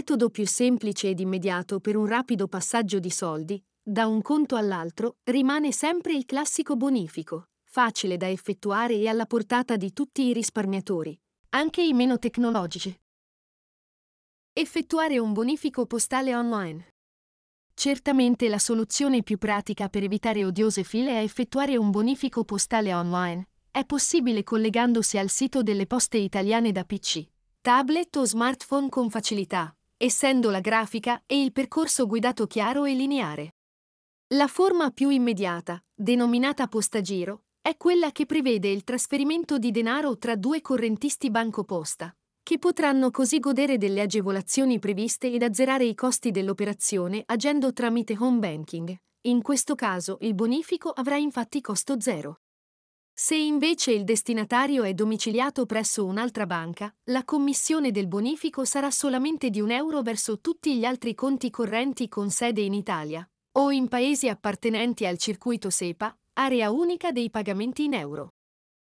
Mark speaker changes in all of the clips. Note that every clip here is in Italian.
Speaker 1: metodo più semplice ed immediato per un rapido passaggio di soldi, da un conto all'altro, rimane sempre il classico bonifico, facile da effettuare e alla portata di tutti i risparmiatori, anche i meno tecnologici. Effettuare un bonifico postale online. Certamente la soluzione più pratica per evitare odiose file è effettuare un bonifico postale online. È possibile collegandosi al sito delle poste italiane da PC, tablet o smartphone con facilità essendo la grafica e il percorso guidato chiaro e lineare. La forma più immediata, denominata postagiro, è quella che prevede il trasferimento di denaro tra due correntisti banco-posta, che potranno così godere delle agevolazioni previste ed azzerare i costi dell'operazione agendo tramite home banking. In questo caso il bonifico avrà infatti costo zero. Se invece il destinatario è domiciliato presso un'altra banca, la commissione del bonifico sarà solamente di un euro verso tutti gli altri conti correnti con sede in Italia o in paesi appartenenti al circuito SEPA, area unica dei pagamenti in euro.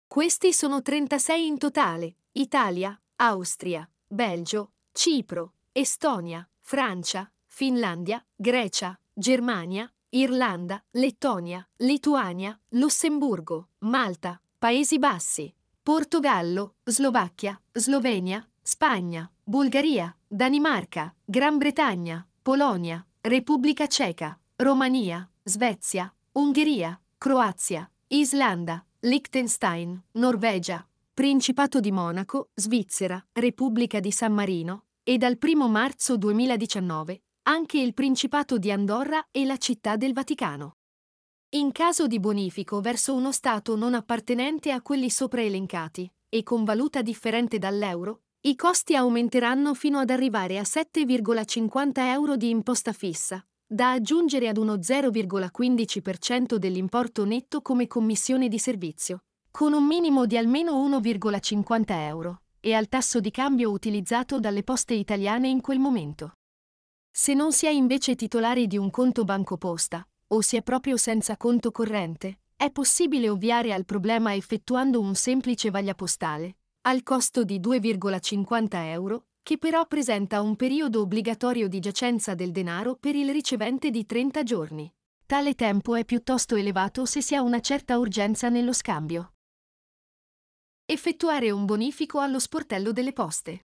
Speaker 1: Questi sono 36 in totale, Italia, Austria, Belgio, Cipro, Estonia, Francia, Finlandia, Grecia, Germania, Irlanda, Lettonia, Lituania, Lussemburgo, Malta, Paesi Bassi, Portogallo, Slovacchia, Slovenia, Spagna, Bulgaria, Danimarca, Gran Bretagna, Polonia, Repubblica Ceca, Romania, Svezia, Ungheria, Croazia, Islanda, Liechtenstein, Norvegia, Principato di Monaco, Svizzera, Repubblica di San Marino e dal 1 marzo 2019 anche il Principato di Andorra e la Città del Vaticano. In caso di bonifico verso uno Stato non appartenente a quelli sopra elencati, e con valuta differente dall'euro, i costi aumenteranno fino ad arrivare a 7,50 euro di imposta fissa, da aggiungere ad uno 0,15% dell'importo netto come commissione di servizio, con un minimo di almeno 1,50 euro, e al tasso di cambio utilizzato dalle poste italiane in quel momento. Se non si è invece titolari di un conto banco posta, o si è proprio senza conto corrente, è possibile ovviare al problema effettuando un semplice vaglia postale, al costo di 2,50 euro, che però presenta un periodo obbligatorio di giacenza del denaro per il ricevente di 30 giorni. Tale tempo è piuttosto elevato se si ha una certa urgenza nello scambio. Effettuare un bonifico allo sportello delle poste.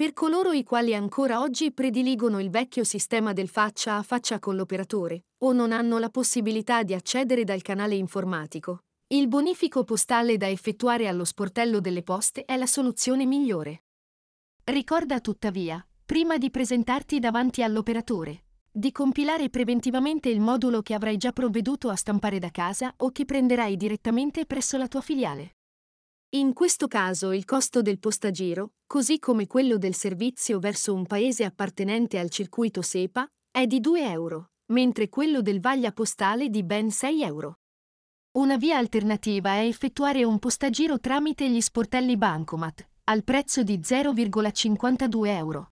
Speaker 1: Per coloro i quali ancora oggi prediligono il vecchio sistema del faccia a faccia con l'operatore, o non hanno la possibilità di accedere dal canale informatico, il bonifico postale da effettuare allo sportello delle poste è la soluzione migliore. Ricorda tuttavia, prima di presentarti davanti all'operatore, di compilare preventivamente il modulo che avrai già provveduto a stampare da casa o che prenderai direttamente presso la tua filiale. In questo caso il costo del postagiro, così come quello del servizio verso un paese appartenente al circuito SEPA, è di 2 euro, mentre quello del vaglia postale di ben 6 euro. Una via alternativa è effettuare un postagiro tramite gli sportelli Bancomat, al prezzo di 0,52 euro.